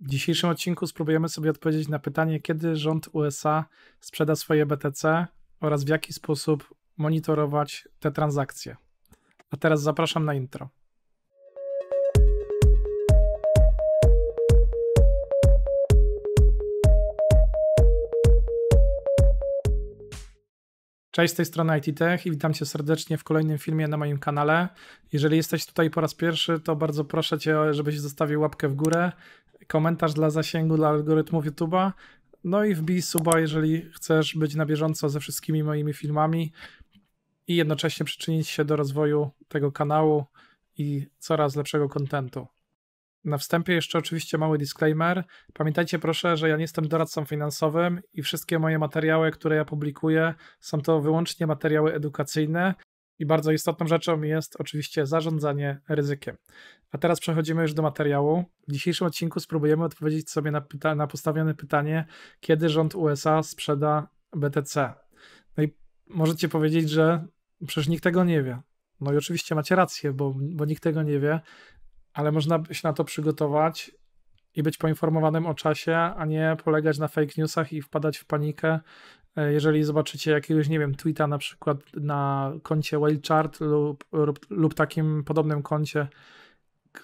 W dzisiejszym odcinku spróbujemy sobie odpowiedzieć na pytanie, kiedy rząd USA sprzeda swoje BTC oraz w jaki sposób monitorować te transakcje. A teraz zapraszam na intro. Cześć, z tej strony IT Tech i witam Cię serdecznie w kolejnym filmie na moim kanale. Jeżeli jesteś tutaj po raz pierwszy, to bardzo proszę Cię, żebyś zostawił łapkę w górę, komentarz dla zasięgu, dla algorytmów YouTube'a, no i wbij suba, jeżeli chcesz być na bieżąco ze wszystkimi moimi filmami i jednocześnie przyczynić się do rozwoju tego kanału i coraz lepszego kontentu. Na wstępie jeszcze oczywiście mały disclaimer. Pamiętajcie proszę, że ja nie jestem doradcą finansowym i wszystkie moje materiały, które ja publikuję, są to wyłącznie materiały edukacyjne i bardzo istotną rzeczą jest oczywiście zarządzanie ryzykiem. A teraz przechodzimy już do materiału. W dzisiejszym odcinku spróbujemy odpowiedzieć sobie na, pyta- na postawione pytanie, kiedy rząd USA sprzeda BTC. No i możecie powiedzieć, że przecież nikt tego nie wie. No i oczywiście macie rację, bo, bo nikt tego nie wie, ale można się na to przygotować i być poinformowanym o czasie, a nie polegać na fake newsach i wpadać w panikę. E, jeżeli zobaczycie jakiegoś, nie wiem, tweeta na przykład na koncie Wildchart lub, lub, lub takim podobnym koncie,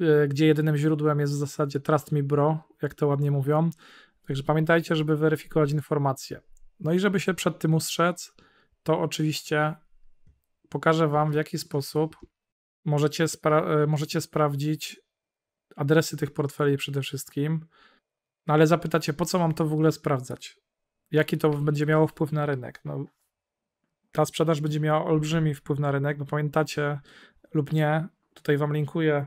e, gdzie jedynym źródłem jest w zasadzie Trust Me Bro, jak to ładnie mówią. Także pamiętajcie, żeby weryfikować informacje. No i żeby się przed tym ustrzec, to oczywiście pokażę Wam, w jaki sposób możecie, spra e, możecie sprawdzić adresy tych portfeli przede wszystkim, no ale zapytacie, po co mam to w ogóle sprawdzać? Jaki to będzie miało wpływ na rynek? No, ta sprzedaż będzie miała olbrzymi wpływ na rynek. No, pamiętacie lub nie, tutaj Wam linkuję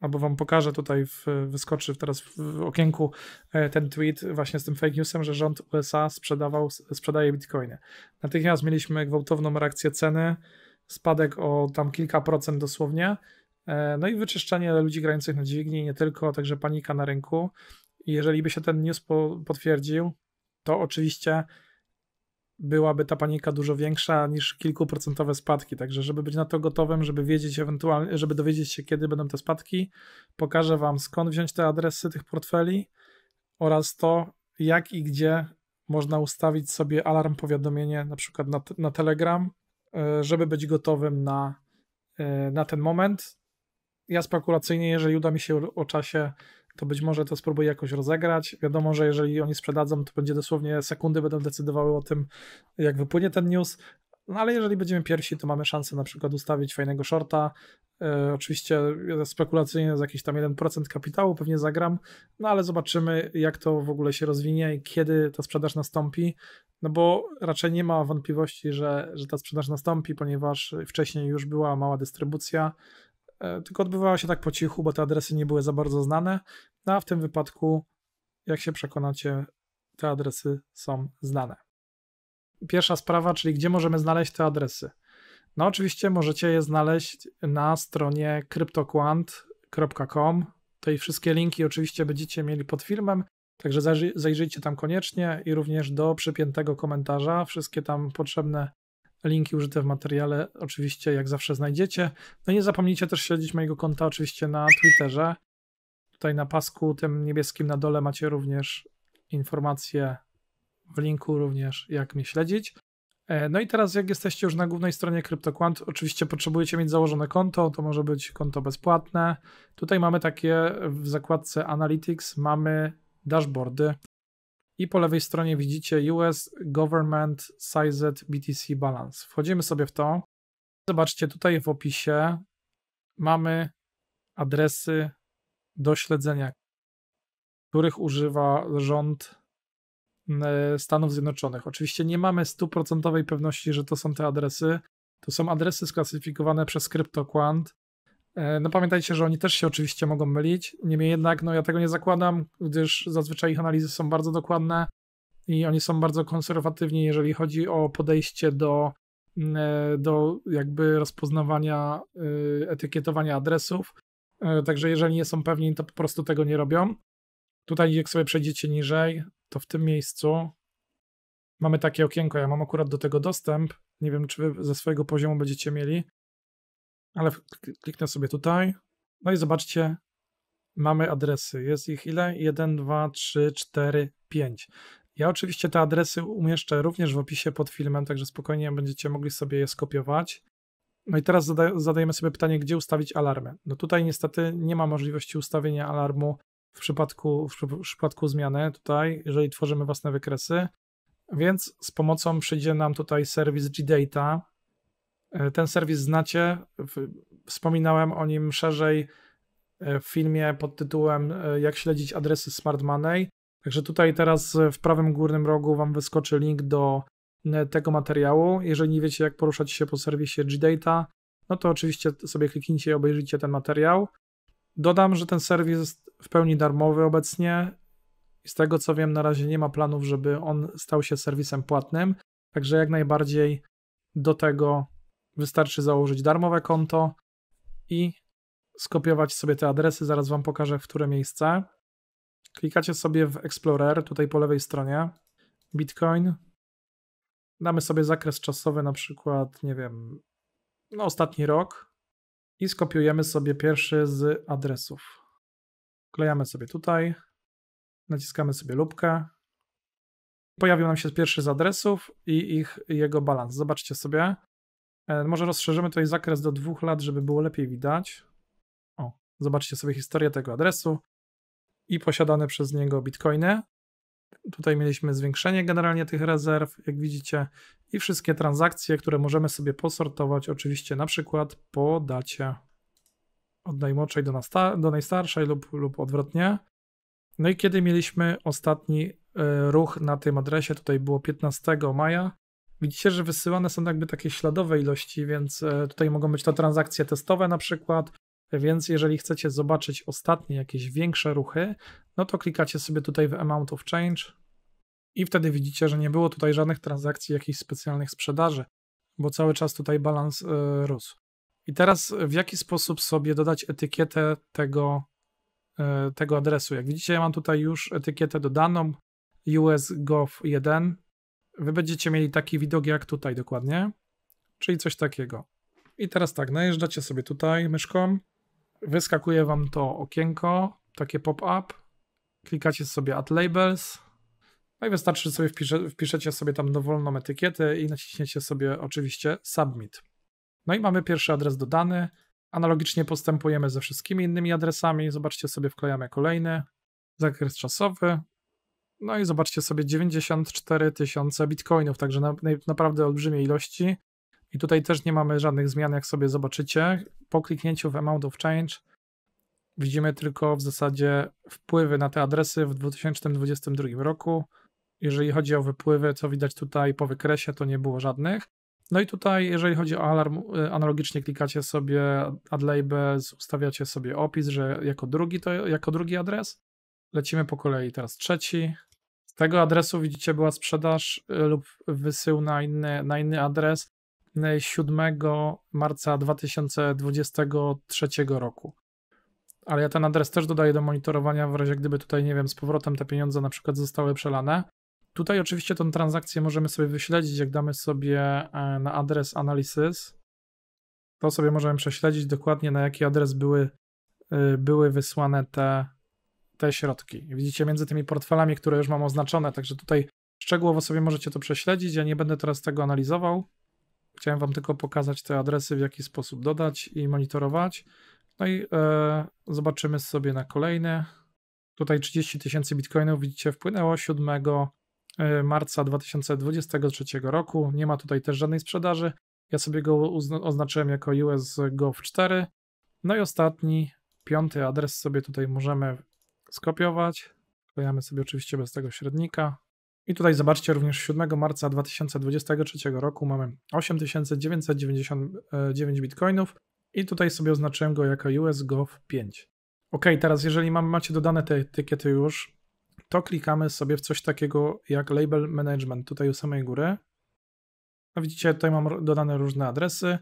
albo wam pokażę tutaj, w, wyskoczy teraz w okienku e, ten tweet właśnie z tym fake newsem, że rząd USA sprzedawał, sprzedaje bitcoiny. Natychmiast mieliśmy gwałtowną reakcję ceny, spadek o tam kilka procent dosłownie. E, no i wyczyszczenie ludzi grających na dźwigni, nie tylko, także panika na rynku. Jeżeli by się ten news po, potwierdził, to oczywiście byłaby ta panika dużo większa niż kilkuprocentowe spadki. Także, żeby być na to gotowym, żeby wiedzieć ewentualnie, żeby dowiedzieć się, kiedy będą te spadki, pokażę Wam skąd wziąć te adresy tych portfeli oraz to, jak i gdzie można ustawić sobie alarm powiadomienie, na przykład na, na Telegram, E, żeby być gotowym na, e, na ten moment. Ja spekulacyjnie, jeżeli uda mi się o czasie, to być może to spróbuję jakoś rozegrać. Wiadomo, że jeżeli oni sprzedadzą, to będzie dosłownie sekundy będą decydowały o tym, jak wypłynie ten news, no ale jeżeli będziemy pierwsi, to mamy szansę na przykład ustawić fajnego shorta. E, oczywiście spekulacyjnie z jakiś tam 1% kapitału pewnie zagram, no ale zobaczymy, jak to w ogóle się rozwinie i kiedy ta sprzedaż nastąpi. No bo raczej nie ma wątpliwości, że, że ta sprzedaż nastąpi, ponieważ wcześniej już była mała dystrybucja, e, tylko odbywała się tak po cichu, bo te adresy nie były za bardzo znane. No a w tym wypadku, jak się przekonacie, te adresy są znane pierwsza sprawa, czyli gdzie możemy znaleźć te adresy. No oczywiście możecie je znaleźć na stronie cryptoquant.com. Te wszystkie linki oczywiście będziecie mieli pod filmem, także zajrzyjcie tam koniecznie i również do przypiętego komentarza. Wszystkie tam potrzebne linki użyte w materiale oczywiście jak zawsze znajdziecie. No i nie zapomnijcie też śledzić mojego konta oczywiście na Twitterze. Tutaj na pasku tym niebieskim na dole macie również informacje w linku również, jak mnie śledzić. E, no i teraz, jak jesteście już na głównej stronie CryptoQuant, oczywiście potrzebujecie mieć założone konto, to może być konto bezpłatne. Tutaj mamy takie w zakładce Analytics, mamy dashboardy i po lewej stronie widzicie US Government Sized BTC Balance. Wchodzimy sobie w to. Zobaczcie, tutaj w opisie mamy adresy do śledzenia, których używa rząd E, Stanów Zjednoczonych. Oczywiście nie mamy stuprocentowej pewności, że to są te adresy. To są adresy sklasyfikowane przez CryptoQuant. E, no pamiętajcie, że oni też się oczywiście mogą mylić. Niemniej jednak, no ja tego nie zakładam, gdyż zazwyczaj ich analizy są bardzo dokładne i oni są bardzo konserwatywni, jeżeli chodzi o podejście do, mm, e, do jakby rozpoznawania, etykietowania adresów. Także jeżeli nie są pewni, to po prostu tego nie robią. Tutaj jak sobie przejdziecie niżej, to w tym miejscu mamy takie okienko. Ja mam akurat do tego dostęp. Nie wiem, czy wy ze swojego poziomu będziecie mieli, ale kliknę sobie tutaj. No i zobaczcie, mamy adresy. Jest ich ile? 1, 2, 3, 4, 5. Ja oczywiście te adresy umieszczę również w opisie pod filmem, także spokojnie będziecie mogli sobie je skopiować. No i teraz zadajemy sobie pytanie, gdzie ustawić alarmy. No tutaj niestety nie ma możliwości ustawienia alarmu w przypadku, w przypadku zmiany tutaj, jeżeli tworzymy własne wykresy, więc z pomocą przyjdzie nam tutaj serwis GData. E, ten serwis znacie, wspominałem o nim szerzej e, w filmie pod tytułem e, Jak śledzić adresy Smart Money. Także tutaj teraz w prawym górnym rogu Wam wyskoczy link do tego materiału. Jeżeli nie wiecie, jak poruszać się po serwisie GData, no to oczywiście sobie kliknijcie i obejrzyjcie ten materiał. Dodam, że ten serwis jest w pełni darmowy obecnie i z tego co wiem, na razie nie ma planów, żeby on stał się serwisem płatnym. Także jak najbardziej do tego wystarczy założyć darmowe konto i skopiować sobie te adresy. Zaraz Wam pokażę, w które miejsce. Klikacie sobie w Explorer, tutaj po lewej stronie, Bitcoin. Damy sobie zakres czasowy, na przykład, nie wiem, no ostatni rok i skopiujemy sobie pierwszy z adresów. Klejamy sobie tutaj, naciskamy sobie lubkę. Pojawił nam się pierwszy z adresów i ich, jego balans. Zobaczcie sobie. E, może rozszerzymy tutaj zakres do dwóch lat, żeby było lepiej widać. O, zobaczcie sobie historię tego adresu i posiadane przez niego bitcoiny. Tutaj mieliśmy zwiększenie generalnie tych rezerw, jak widzicie, i wszystkie transakcje, które możemy sobie posortować, oczywiście na przykład po dacie od najmłodszej do, do najstarszej lub, lub odwrotnie. No i kiedy mieliśmy ostatni e, ruch na tym adresie, tutaj było 15 maja, Widzicie, że wysyłane są jakby takie śladowe ilości, więc e, tutaj mogą być to transakcje testowe na przykład, więc jeżeli chcecie zobaczyć ostatnie jakieś większe ruchy, no to klikacie sobie tutaj w Amount of Change i wtedy widzicie, że nie było tutaj żadnych transakcji, jakichś specjalnych sprzedaży, bo cały czas tutaj balans yy, rósł. I teraz e, w jaki sposób sobie dodać etykietę tego, e, tego adresu? Jak widzicie, ja mam tutaj już etykietę dodaną usgov1. Wy będziecie mieli taki widok jak tutaj dokładnie, czyli coś takiego. I teraz tak, najeżdżacie sobie tutaj myszką Wyskakuje wam to okienko, takie pop-up. Klikacie sobie Add Labels. No i wystarczy, że sobie wpisze, wpiszecie sobie tam dowolną etykietę i naciśniecie sobie oczywiście Submit. No i mamy pierwszy adres dodany. Analogicznie postępujemy ze wszystkimi innymi adresami. Zobaczcie sobie, wklejamy kolejny. Zakres czasowy. No i zobaczcie sobie 94 tysiące bitcoinów, także na, naprawdę olbrzymie ilości. I tutaj też nie mamy żadnych zmian, jak sobie zobaczycie. Po kliknięciu w Amount of Change widzimy tylko w zasadzie wpływy na te adresy w 2022 roku. Jeżeli chodzi o wypływy, co widać tutaj po wykresie, to nie było żadnych. No i tutaj, jeżeli chodzi o alarm, y, analogicznie klikacie sobie add ustawiacie sobie opis, że jako drugi to jako drugi adres. Lecimy po kolei teraz trzeci. Z tego adresu widzicie była sprzedaż y, lub wysył na inny, na inny adres. 7 marca 2023 roku. Ale ja ten adres też dodaję do monitorowania, w razie gdyby tutaj, nie wiem, z powrotem te pieniądze na przykład zostały przelane. Tutaj oczywiście tą transakcję możemy sobie wyśledzić, jak damy sobie e, na adres analysis, to sobie możemy prześledzić dokładnie na jaki adres były, e, były wysłane te, te środki. Widzicie między tymi portfelami, które już mam oznaczone, także tutaj szczegółowo sobie możecie to prześledzić. Ja nie będę teraz tego analizował. Chciałem Wam tylko pokazać te adresy, w jaki sposób dodać i monitorować. No i e, zobaczymy sobie na kolejne. Tutaj 30 tysięcy bitcoinów, widzicie, wpłynęło 7 e, marca 2023 roku. Nie ma tutaj też żadnej sprzedaży. Ja sobie go oznaczyłem jako USGov4. No i ostatni, piąty adres sobie tutaj możemy skopiować. Klejamy sobie oczywiście bez tego średnika. I tutaj zobaczcie również 7 marca 2023 roku mamy 8999 e, bitcoinów i tutaj sobie oznaczyłem go jako USGOV 5. Ok, teraz jeżeli mam, macie dodane te etykiety już, to klikamy sobie w coś takiego jak Label Management tutaj u samej góry. No widzicie, tutaj mam dodane różne adresy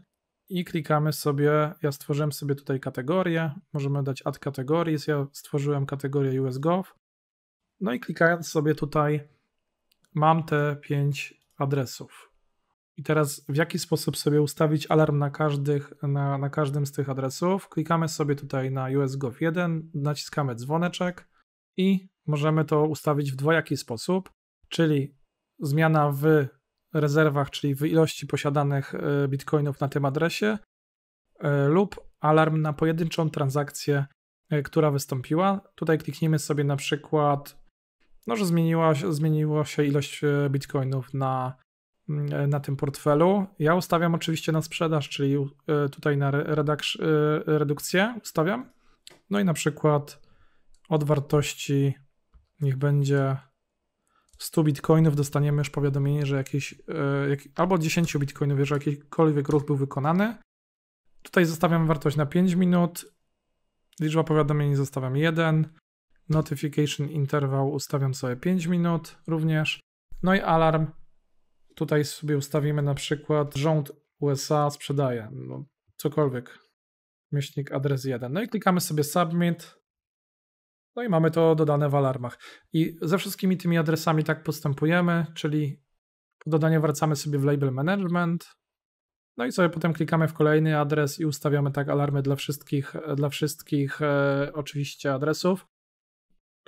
i klikamy sobie, ja stworzyłem sobie tutaj kategorię, możemy dać Add Categories, ja stworzyłem kategorię USGOV. No i klikając sobie tutaj mam te pięć adresów. I teraz w jaki sposób sobie ustawić alarm na, każdych, na, na każdym z tych adresów? Klikamy sobie tutaj na USGOV 1, naciskamy dzwoneczek i możemy to ustawić w dwojaki sposób, czyli zmiana w rezerwach, czyli w ilości posiadanych e, bitcoinów na tym adresie e, lub alarm na pojedynczą transakcję, e, która wystąpiła. Tutaj klikniemy sobie na przykład no, że zmieniła, zmieniła się ilość e, bitcoinów na, mm, e, na tym portfelu. Ja ustawiam oczywiście na sprzedaż, czyli e, tutaj na redukcję ustawiam. No i na przykład od wartości niech będzie 100 bitcoinów dostaniemy już powiadomienie, że jakiś, jak, albo 10 bitcoinów, że jakikolwiek ruch był wykonany. Tutaj zostawiam wartość na 5 minut, liczba powiadomień zostawiam 1, Notification interval ustawiam sobie 5 minut również. No i alarm. Tutaj sobie ustawimy na przykład rząd USA sprzedaje, no, cokolwiek. Myślnik adres 1. No i klikamy sobie submit. No i mamy to dodane w alarmach. I ze wszystkimi tymi adresami tak postępujemy, czyli po wracamy sobie w label management. No i sobie potem klikamy w kolejny adres i ustawiamy tak alarmy dla wszystkich, dla wszystkich e, oczywiście adresów.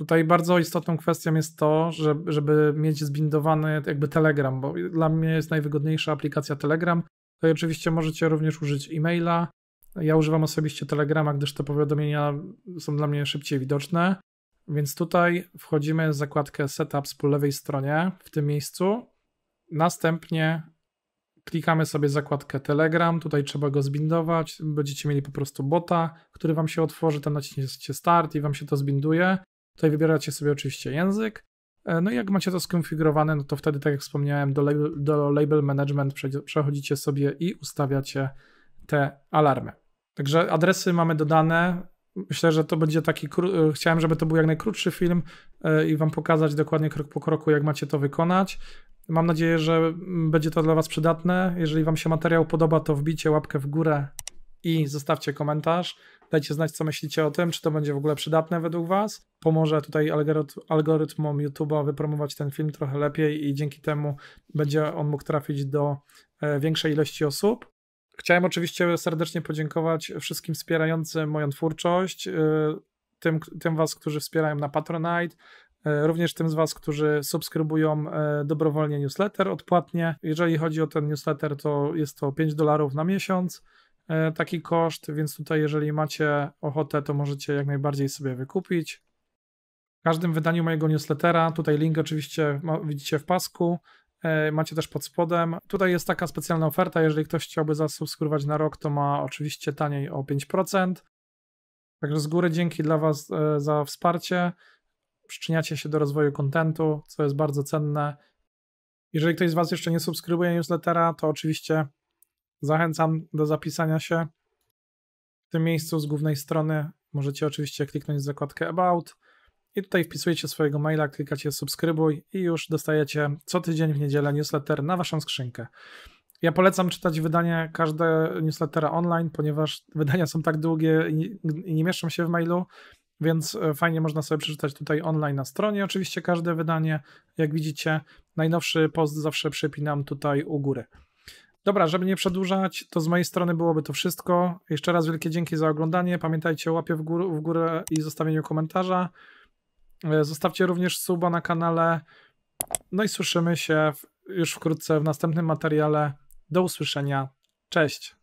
Tutaj bardzo istotną kwestią jest to, żeby, żeby mieć zbindowany jakby Telegram, bo dla mnie jest najwygodniejsza aplikacja Telegram. to oczywiście możecie również użyć e-maila. Ja używam osobiście Telegrama, gdyż te powiadomienia są dla mnie szybciej widoczne. Więc tutaj wchodzimy w zakładkę Setups po lewej stronie, w tym miejscu. Następnie klikamy sobie zakładkę Telegram, tutaj trzeba go zbindować, będziecie mieli po prostu bota, który wam się otworzy, tam naciśniecie start i wam się to zbinduje. Tutaj wybieracie sobie oczywiście język. E, no i jak macie to skonfigurowane, no to wtedy, tak jak wspomniałem, do label, do label management przechodzicie sobie i ustawiacie te alarmy. Także adresy mamy dodane. Myślę, że to będzie taki. E, chciałem, żeby to był jak najkrótszy film e, i Wam pokazać dokładnie krok po kroku, jak macie to wykonać. Mam nadzieję, że będzie to dla Was przydatne. Jeżeli Wam się materiał podoba, to wbijcie łapkę w górę i zostawcie komentarz. Dajcie znać, co myślicie o tym, czy to będzie w ogóle przydatne według Was. Pomoże tutaj algorytmom YouTube'a wypromować ten film trochę lepiej i dzięki temu będzie on mógł trafić do e, większej ilości osób. Chciałem oczywiście serdecznie podziękować wszystkim wspierającym moją twórczość, e, tym, tym Was, którzy wspierają na Patronite, e, Również tym z Was, którzy subskrybują dobrowolnie newsletter odpłatnie. Jeżeli chodzi o ten newsletter, to jest to 5 dolarów na miesiąc. E, taki koszt, więc tutaj jeżeli macie ochotę, to możecie jak najbardziej sobie wykupić. W każdym wydaniu mojego newslettera, tutaj link oczywiście widzicie w pasku, e, macie też pod spodem. Tutaj jest taka specjalna oferta, jeżeli ktoś chciałby zasubskrybować na rok, to ma oczywiście taniej o 5%. Także z góry dzięki dla Was e, za wsparcie. Przyczyniacie się do rozwoju kontentu, co jest bardzo cenne. Jeżeli ktoś z Was jeszcze nie subskrybuje newslettera, to oczywiście Zachęcam do zapisania się. W tym miejscu z głównej strony możecie oczywiście kliknąć zakładkę About i tutaj wpisujecie swojego maila, klikacie subskrybuj i już dostajecie co tydzień w niedzielę newsletter na waszą skrzynkę. Ja polecam czytać wydanie każde newslettera online, ponieważ wydania są tak długie i nie mieszczą się w mailu, więc e, fajnie można sobie przeczytać tutaj online na stronie. Oczywiście każde wydanie, jak widzicie, najnowszy post zawsze przypinam tutaj u góry. Dobra, żeby nie przedłużać, to z mojej strony byłoby to wszystko. Jeszcze raz wielkie dzięki za oglądanie. Pamiętajcie o łapie w, gór, w górę i zostawieniu komentarza. E, zostawcie również suba na kanale. No i słyszymy się już wkrótce w następnym materiale. Do usłyszenia. Cześć.